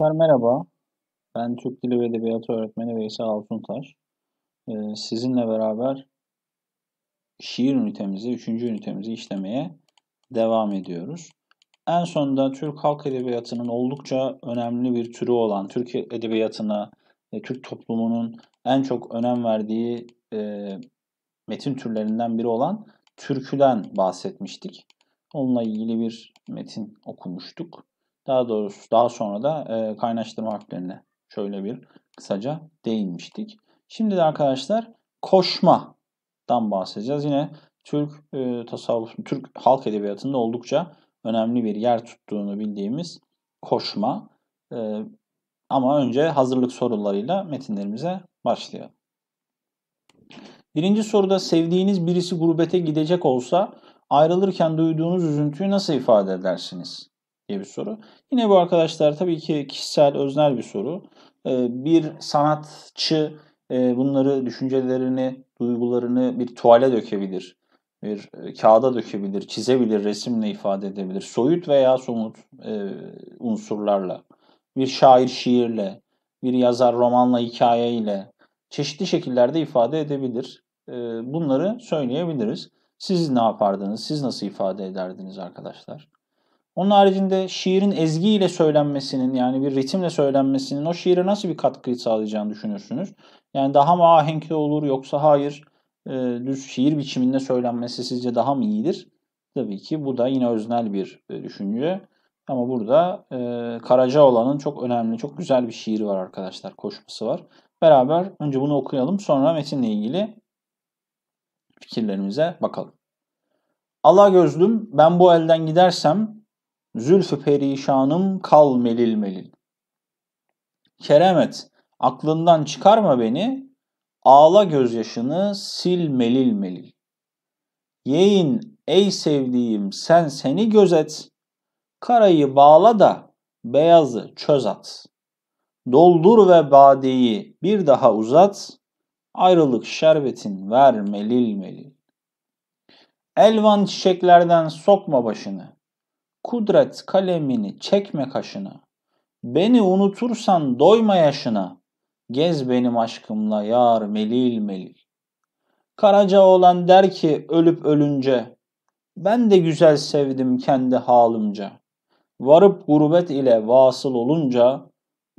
Arkadaşlar merhaba. Ben Türk Dili ve Edebiyatı Öğretmeni Veysel Altuntaş. Ee, sizinle beraber şiir ünitemizi, üçüncü ünitemizi işlemeye devam ediyoruz. En sonunda Türk halk edebiyatının oldukça önemli bir türü olan Türk edebiyatına, e, Türk toplumunun en çok önem verdiği e, metin türlerinden biri olan türküden bahsetmiştik. Onunla ilgili bir metin okumuştuk. Daha doğrusu daha sonra da e, kaynaştırma harflerine şöyle bir kısaca değinmiştik. Şimdi de arkadaşlar koşmadan bahsedeceğiz. Yine Türk e, tasavvuf, Türk halk edebiyatında oldukça önemli bir yer tuttuğunu bildiğimiz koşma. E, ama önce hazırlık sorularıyla metinlerimize başlayalım. Birinci soruda sevdiğiniz birisi gurbete gidecek olsa ayrılırken duyduğunuz üzüntüyü nasıl ifade edersiniz? diye bir soru. Yine bu arkadaşlar tabii ki kişisel, öznel bir soru. Ee, bir sanatçı e, bunları, düşüncelerini, duygularını bir tuvale dökebilir. Bir e, kağıda dökebilir, çizebilir, resimle ifade edebilir. Soyut veya somut e, unsurlarla. Bir şair şiirle, bir yazar romanla, hikayeyle çeşitli şekillerde ifade edebilir. Bunları söyleyebiliriz. Siz ne yapardınız? Siz nasıl ifade ederdiniz arkadaşlar? Onun haricinde şiirin ezgiyle söylenmesinin yani bir ritimle söylenmesinin o şiire nasıl bir katkı sağlayacağını düşünürsünüz. Yani daha mı ahenkli olur yoksa hayır e, düz şiir biçiminde söylenmesi sizce daha mı iyidir? Tabii ki bu da yine öznel bir e, düşünce. Ama burada e, Karacaoğlan'ın çok önemli, çok güzel bir şiiri var arkadaşlar. Koşması var. Beraber önce bunu okuyalım sonra metinle ilgili fikirlerimize bakalım. Allah gözlüm ben bu elden gidersem Zülfü perişanım kal melil melil. Keremet aklından çıkarma beni. Ağla gözyaşını sil melil melil. Yeyin ey sevdiğim sen seni gözet. Karayı bağla da beyazı çöz at. Doldur ve badeyi bir daha uzat. Ayrılık şerbetin ver melil melil. Elvan çiçeklerden sokma başını. Kudret kalemini çekme kaşına. Beni unutursan doyma yaşına. Gez benim aşkımla yar melil melil. Karaca olan der ki ölüp ölünce. Ben de güzel sevdim kendi halımca. Varıp gurbet ile vasıl olunca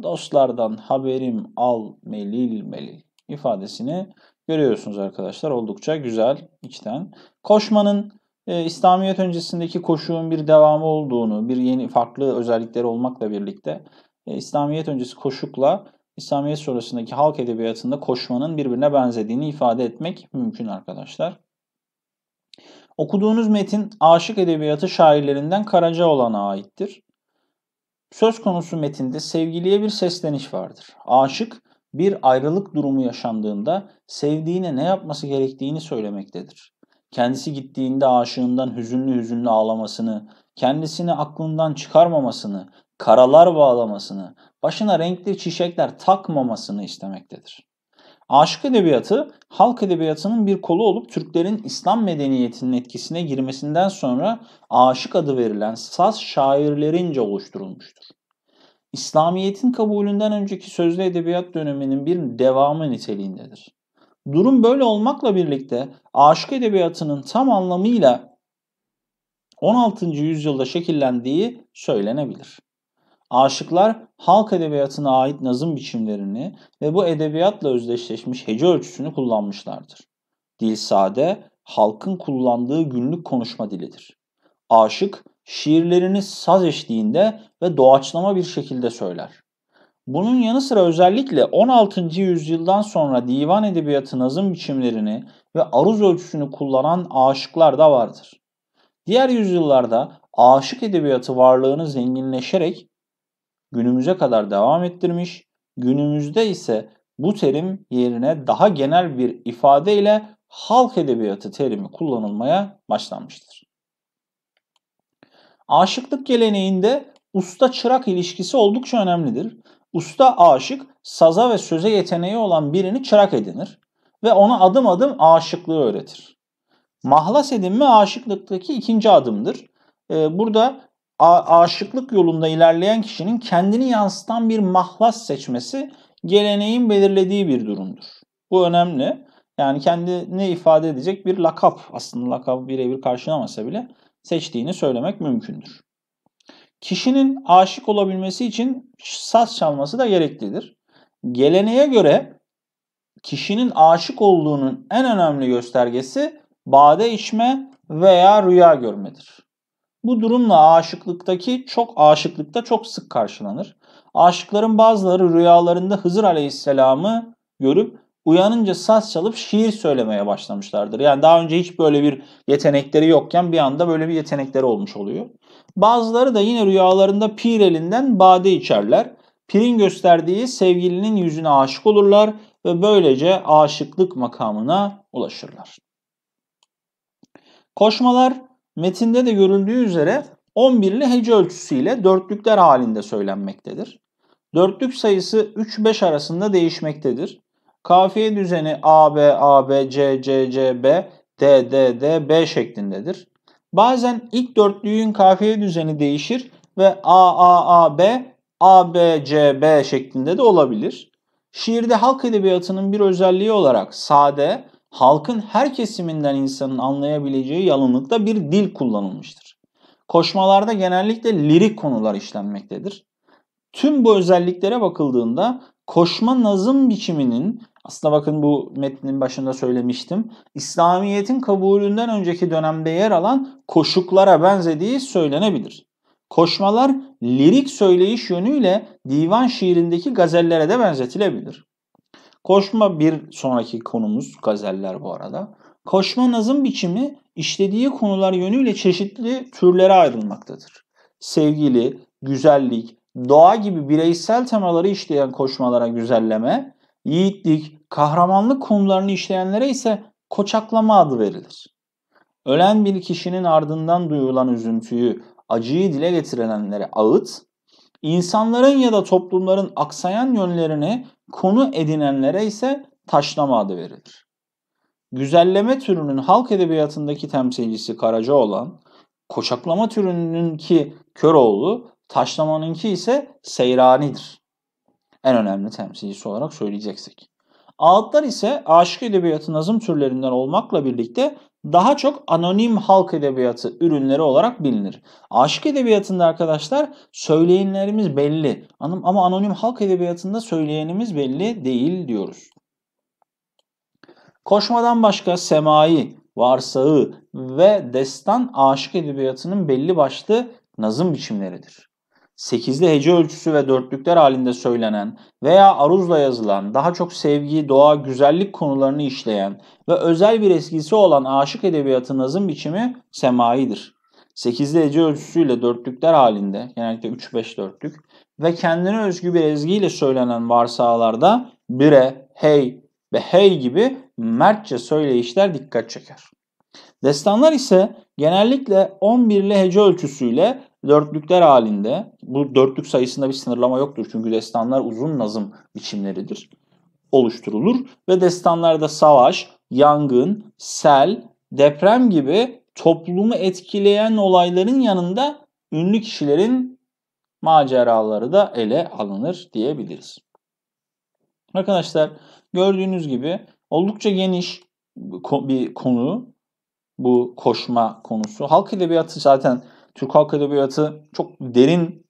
dostlardan haberim al melil melil ifadesini görüyorsunuz arkadaşlar. Oldukça güzel içten. Koşmanın e, İslamiyet öncesindeki koşuğun bir devamı olduğunu, bir yeni farklı özellikleri olmakla birlikte e, İslamiyet öncesi koşukla İslamiyet sonrasındaki halk edebiyatında koşmanın birbirine benzediğini ifade etmek mümkün arkadaşlar. Okuduğunuz metin aşık edebiyatı şairlerinden Karaca olana aittir. Söz konusu metinde sevgiliye bir sesleniş vardır. Aşık bir ayrılık durumu yaşandığında sevdiğine ne yapması gerektiğini söylemektedir kendisi gittiğinde aşığından hüzünlü hüzünlü ağlamasını, kendisini aklından çıkarmamasını, karalar bağlamasını, başına renkli çiçekler takmamasını istemektedir. Aşık edebiyatı halk edebiyatının bir kolu olup Türklerin İslam medeniyetinin etkisine girmesinden sonra aşık adı verilen saz şairlerince oluşturulmuştur. İslamiyet'in kabulünden önceki sözlü edebiyat döneminin bir devamı niteliğindedir. Durum böyle olmakla birlikte aşık edebiyatının tam anlamıyla 16. yüzyılda şekillendiği söylenebilir. Aşıklar halk edebiyatına ait nazım biçimlerini ve bu edebiyatla özdeşleşmiş hece ölçüsünü kullanmışlardır. Dil sade, halkın kullandığı günlük konuşma dilidir. Aşık şiirlerini saz eşliğinde ve doğaçlama bir şekilde söyler. Bunun yanı sıra özellikle 16. yüzyıldan sonra divan edebiyatı nazım biçimlerini ve aruz ölçüsünü kullanan aşıklar da vardır. Diğer yüzyıllarda aşık edebiyatı varlığını zenginleşerek günümüze kadar devam ettirmiş, günümüzde ise bu terim yerine daha genel bir ifadeyle halk edebiyatı terimi kullanılmaya başlanmıştır. Aşıklık geleneğinde usta çırak ilişkisi oldukça önemlidir. Usta aşık saza ve söze yeteneği olan birini çırak edinir ve ona adım adım aşıklığı öğretir. Mahlas edinme aşıklıktaki ikinci adımdır. Ee, burada aşıklık yolunda ilerleyen kişinin kendini yansıtan bir mahlas seçmesi geleneğin belirlediği bir durumdur. Bu önemli. Yani kendini ifade edecek bir lakap aslında lakabı birebir karşılamasa bile seçtiğini söylemek mümkündür. Kişinin aşık olabilmesi için saz çalması da gereklidir. Geleneğe göre kişinin aşık olduğunun en önemli göstergesi bade içme veya rüya görmedir. Bu durumla aşıklıktaki çok aşıklıkta çok sık karşılanır. Aşıkların bazıları rüyalarında Hızır Aleyhisselam'ı görüp uyanınca saz çalıp şiir söylemeye başlamışlardır. Yani daha önce hiç böyle bir yetenekleri yokken bir anda böyle bir yetenekleri olmuş oluyor. Bazıları da yine rüyalarında pir elinden bade içerler. Pirin gösterdiği sevgilinin yüzüne aşık olurlar ve böylece aşıklık makamına ulaşırlar. Koşmalar metinde de görüldüğü üzere 11'li hece ölçüsüyle dörtlükler halinde söylenmektedir. Dörtlük sayısı 3-5 arasında değişmektedir. Kafiye düzeni A B A B C, C, C, B, D, D, D, B şeklindedir. Bazen ilk dörtlüğün kafiye düzeni değişir ve A, A, A, B, A, B, C, B şeklinde de olabilir. Şiirde halk edebiyatının bir özelliği olarak sade, halkın her kesiminden insanın anlayabileceği yalınlıkta bir dil kullanılmıştır. Koşmalarda genellikle lirik konular işlenmektedir. Tüm bu özelliklere bakıldığında koşma nazım biçiminin aslında bakın bu metnin başında söylemiştim. İslamiyet'in kabulünden önceki dönemde yer alan koşuklara benzediği söylenebilir. Koşmalar lirik söyleyiş yönüyle divan şiirindeki gazellere de benzetilebilir. Koşma bir sonraki konumuz gazeller bu arada. Koşma nazım biçimi işlediği konular yönüyle çeşitli türlere ayrılmaktadır. Sevgili, güzellik, doğa gibi bireysel temaları işleyen koşmalara güzelleme, yiğitlik, kahramanlık konularını işleyenlere ise koçaklama adı verilir. Ölen bir kişinin ardından duyulan üzüntüyü, acıyı dile getirenlere ağıt, insanların ya da toplumların aksayan yönlerini konu edinenlere ise taşlama adı verilir. Güzelleme türünün halk edebiyatındaki temsilcisi Karaca olan, koçaklama türünün ki Köroğlu, taşlamanınki ise Seyrani'dir en önemli temsilcisi olarak söyleyeceksek. Ağıtlar ise aşık edebiyatı nazım türlerinden olmakla birlikte daha çok anonim halk edebiyatı ürünleri olarak bilinir. Aşık edebiyatında arkadaşlar söyleyenlerimiz belli ama anonim halk edebiyatında söyleyenimiz belli değil diyoruz. Koşmadan başka semai, varsağı ve destan aşık edebiyatının belli başlı nazım biçimleridir sekizli hece ölçüsü ve dörtlükler halinde söylenen veya aruzla yazılan, daha çok sevgi, doğa, güzellik konularını işleyen ve özel bir eskisi olan aşık edebiyatı nazım biçimi semaidir. Sekizli hece ölçüsüyle dörtlükler halinde, genellikle 3-5 dörtlük ve kendine özgü bir ezgiyle söylenen varsalarda bire, hey ve hey gibi mertçe söyleyişler dikkat çeker. Destanlar ise genellikle 11'li hece ölçüsüyle dörtlükler halinde bu dörtlük sayısında bir sınırlama yoktur çünkü destanlar uzun nazım biçimleridir. Oluşturulur ve destanlarda savaş, yangın, sel, deprem gibi toplumu etkileyen olayların yanında ünlü kişilerin maceraları da ele alınır diyebiliriz. Arkadaşlar gördüğünüz gibi oldukça geniş bir konu bu koşma konusu. Halk edebiyatı zaten Türk halk edebiyatı çok derin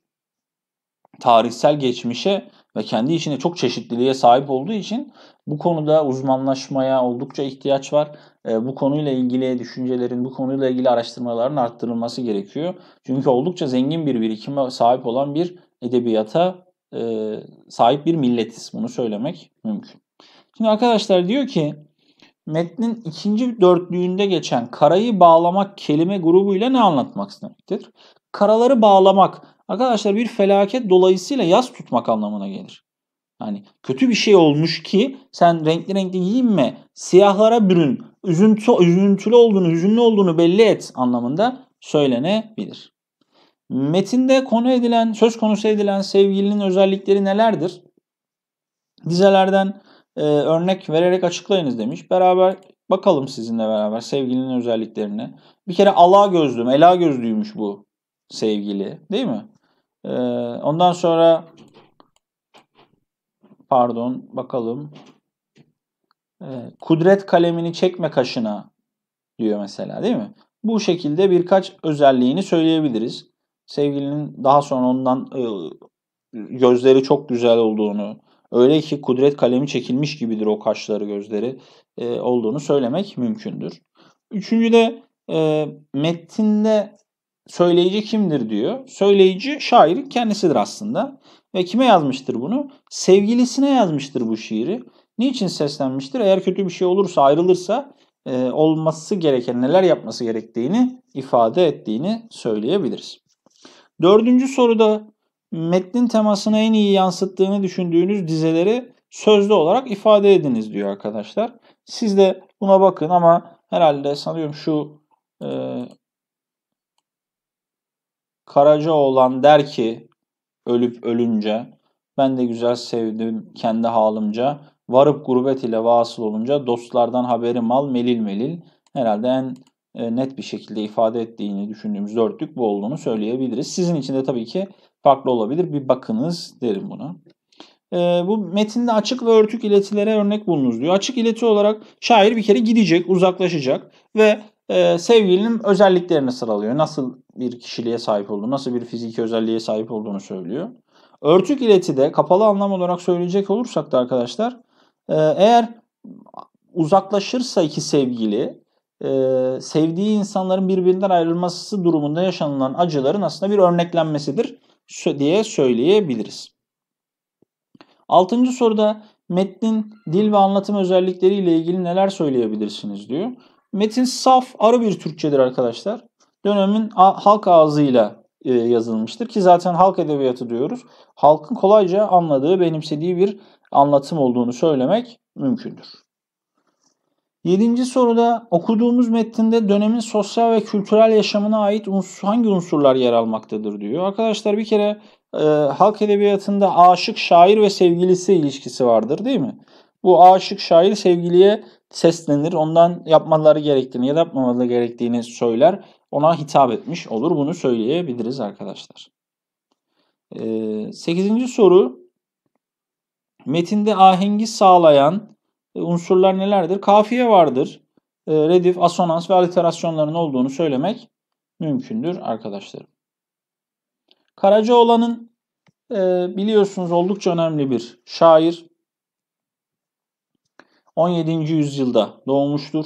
tarihsel geçmişe ve kendi içinde çok çeşitliliğe sahip olduğu için bu konuda uzmanlaşmaya oldukça ihtiyaç var. Ee, bu konuyla ilgili düşüncelerin, bu konuyla ilgili araştırmaların arttırılması gerekiyor. Çünkü oldukça zengin bir birikime sahip olan bir edebiyata e, sahip bir milletiz. Bunu söylemek mümkün. Şimdi arkadaşlar diyor ki Metnin ikinci dörtlüğünde geçen karayı bağlamak kelime grubuyla ne anlatmak demektir? Karaları bağlamak arkadaşlar bir felaket dolayısıyla yaz tutmak anlamına gelir. Yani kötü bir şey olmuş ki sen renkli renkli giyinme, siyahlara bürün, üzüntü, üzüntülü olduğunu, hüzünlü olduğunu belli et anlamında söylenebilir. Metinde konu edilen, söz konusu edilen sevgilinin özellikleri nelerdir? Dizelerden e, örnek vererek açıklayınız demiş. Beraber bakalım sizinle beraber sevgilinin özelliklerini. Bir kere ala gözlüm, ela gözlüymüş bu sevgili değil mi? E, ondan sonra pardon bakalım. E, kudret kalemini çekme kaşına diyor mesela değil mi? Bu şekilde birkaç özelliğini söyleyebiliriz. Sevgilinin daha sonra ondan e, gözleri çok güzel olduğunu, Öyle ki kudret kalemi çekilmiş gibidir o kaşları gözleri e, olduğunu söylemek mümkündür. Üçüncü de e, metinde söyleyici kimdir diyor. Söyleyici şairin kendisidir aslında. Ve kime yazmıştır bunu? Sevgilisine yazmıştır bu şiiri. Niçin seslenmiştir? Eğer kötü bir şey olursa, ayrılırsa e, olması gereken, neler yapması gerektiğini ifade ettiğini söyleyebiliriz. Dördüncü soruda metnin temasını en iyi yansıttığını düşündüğünüz dizeleri sözlü olarak ifade ediniz diyor arkadaşlar. Siz de buna bakın ama herhalde sanıyorum şu e, Karaca olan der ki ölüp ölünce ben de güzel sevdim kendi halımca varıp gurbet ile vasıl olunca dostlardan haberim al melil melil herhalde en e, net bir şekilde ifade ettiğini düşündüğümüz dörtlük bu olduğunu söyleyebiliriz. Sizin için de tabii ki farklı olabilir. Bir bakınız derim buna. E, bu metinde açık ve örtük iletilere örnek bulunuz diyor. Açık ileti olarak şair bir kere gidecek, uzaklaşacak ve e, sevgilinin özelliklerini sıralıyor. Nasıl bir kişiliğe sahip olduğunu, nasıl bir fiziki özelliğe sahip olduğunu söylüyor. Örtük ileti de kapalı anlam olarak söyleyecek olursak da arkadaşlar e, eğer uzaklaşırsa iki sevgili e, sevdiği insanların birbirinden ayrılması durumunda yaşanılan acıların aslında bir örneklenmesidir diye söyleyebiliriz. Altıncı soruda metnin dil ve anlatım özellikleri ile ilgili neler söyleyebilirsiniz diyor. Metin saf, arı bir Türkçedir arkadaşlar. Dönemin halk ağzıyla e, yazılmıştır ki zaten halk edebiyatı diyoruz. Halkın kolayca anladığı, benimsediği bir anlatım olduğunu söylemek mümkündür. Yedinci soruda okuduğumuz metninde dönemin sosyal ve kültürel yaşamına ait hangi unsurlar yer almaktadır diyor. Arkadaşlar bir kere e, halk edebiyatında aşık şair ve sevgilisi ilişkisi vardır değil mi? Bu aşık şair sevgiliye seslenir. Ondan yapmaları gerektiğini ya da yapmamaları gerektiğini söyler. Ona hitap etmiş olur. Bunu söyleyebiliriz arkadaşlar. E, sekizinci soru metinde ahengi sağlayan e, unsurlar nelerdir? Kafiye vardır. E, redif, asonans ve aliterasyonların olduğunu söylemek mümkündür arkadaşlarım. Karacaoğlan'ın e, biliyorsunuz oldukça önemli bir şair. 17. yüzyılda doğmuştur.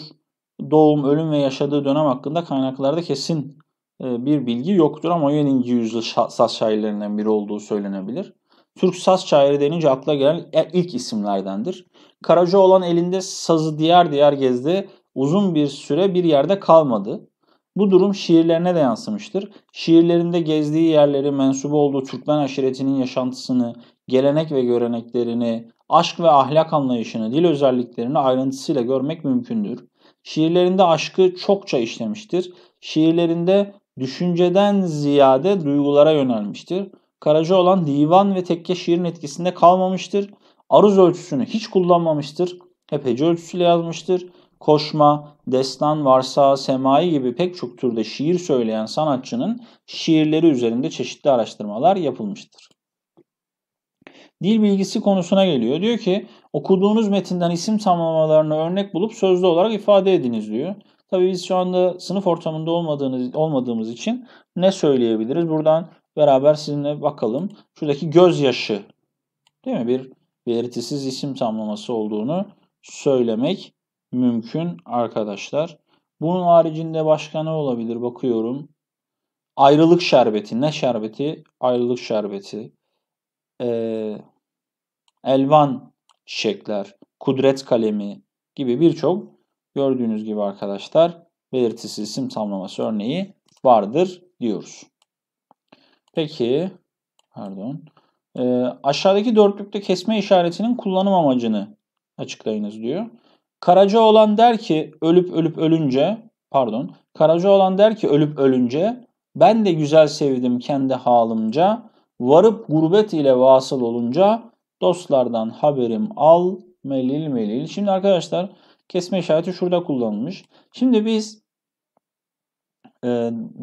Doğum, ölüm ve yaşadığı dönem hakkında kaynaklarda kesin bir bilgi yoktur ama 17. yüzyıl saz şairlerinden biri olduğu söylenebilir. Türk saz şairi denince akla gelen e, ilk isimlerdendir. Karaca olan elinde sazı diğer diğer gezdi. Uzun bir süre bir yerde kalmadı. Bu durum şiirlerine de yansımıştır. Şiirlerinde gezdiği yerleri, mensup olduğu Türkmen aşiretinin yaşantısını, gelenek ve göreneklerini, aşk ve ahlak anlayışını, dil özelliklerini ayrıntısıyla görmek mümkündür. Şiirlerinde aşkı çokça işlemiştir. Şiirlerinde düşünceden ziyade duygulara yönelmiştir. Karaca olan divan ve tekke şiirin etkisinde kalmamıştır. Aruz ölçüsünü hiç kullanmamıştır. Hep hece ölçüsüyle yazmıştır. Koşma, destan, varsa, semai gibi pek çok türde şiir söyleyen sanatçının şiirleri üzerinde çeşitli araştırmalar yapılmıştır. Dil bilgisi konusuna geliyor. Diyor ki okuduğunuz metinden isim tamlamalarını örnek bulup sözlü olarak ifade ediniz diyor. Tabii biz şu anda sınıf ortamında olmadığınız, olmadığımız için ne söyleyebiliriz? Buradan beraber sizinle bakalım. Şuradaki gözyaşı değil mi? Bir belirtisiz isim tamlaması olduğunu söylemek mümkün arkadaşlar. Bunun haricinde başka ne olabilir? Bakıyorum. Ayrılık şerbeti. Ne şerbeti? Ayrılık şerbeti. Ee, elvan çiçekler, kudret kalemi gibi birçok gördüğünüz gibi arkadaşlar belirtisiz isim tamlaması örneği vardır diyoruz. Peki, pardon. E, aşağıdaki dörtlükte kesme işaretinin kullanım amacını açıklayınız diyor. Karaca olan der ki ölüp ölüp ölünce, pardon. Karaca olan der ki ölüp ölünce ben de güzel sevdim kendi halımca. Varıp gurbet ile vasıl olunca dostlardan haberim al melil melil. Şimdi arkadaşlar kesme işareti şurada kullanılmış. Şimdi biz e,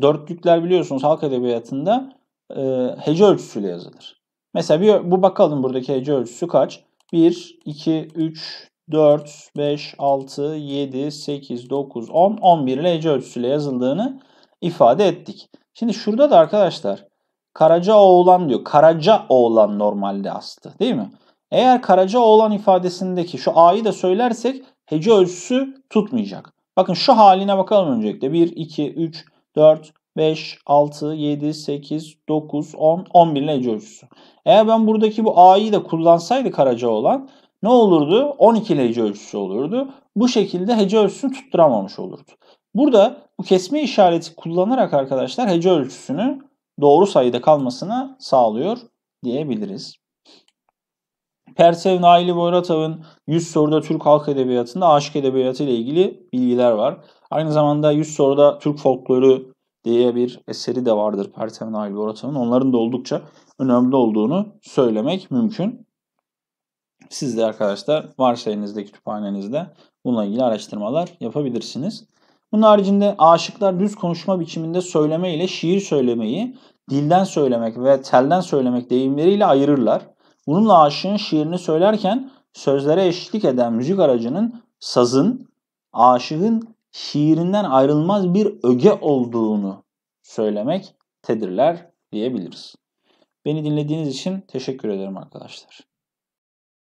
dörtlükler biliyorsunuz halk edebiyatında ee, hece ölçüsüyle yazılır. Mesela bir, bu bakalım buradaki hece ölçüsü kaç? 1, 2, 3, 4, 5, 6, 7, 8, 9, 10, 11 ile hece ölçüsüyle yazıldığını ifade ettik. Şimdi şurada da arkadaşlar Karaca oğlan diyor. Karaca oğlan normalde astı değil mi? Eğer Karaca oğlan ifadesindeki şu a'yı da söylersek hece ölçüsü tutmayacak. Bakın şu haline bakalım öncelikle. 1, 2, 3, 4, 5, 6, 7, 8, 9, 10, 11 nece ölçüsü. Eğer ben buradaki bu A'yı da kullansaydı karaca olan ne olurdu? 12 hece ölçüsü olurdu. Bu şekilde hece ölçüsünü tutturamamış olurdu. Burada bu kesme işareti kullanarak arkadaşlar hece ölçüsünü doğru sayıda kalmasına sağlıyor diyebiliriz. Persev Aile Boyratav'ın 100 soruda Türk halk edebiyatında aşık edebiyatı ile ilgili bilgiler var. Aynı zamanda 100 soruda Türk folkloru diye bir eseri de vardır Pertemin Aile Borata'nın. Onların da oldukça önemli olduğunu söylemek mümkün. Siz de arkadaşlar varsayınızda kütüphanenizde bununla ilgili araştırmalar yapabilirsiniz. Bunun haricinde aşıklar düz konuşma biçiminde söyleme ile şiir söylemeyi dilden söylemek ve telden söylemek deyimleriyle ayırırlar. Bununla aşığın şiirini söylerken sözlere eşlik eden müzik aracının sazın, aşığın şiirinden ayrılmaz bir öge olduğunu söylemek tedirler diyebiliriz. Beni dinlediğiniz için teşekkür ederim arkadaşlar.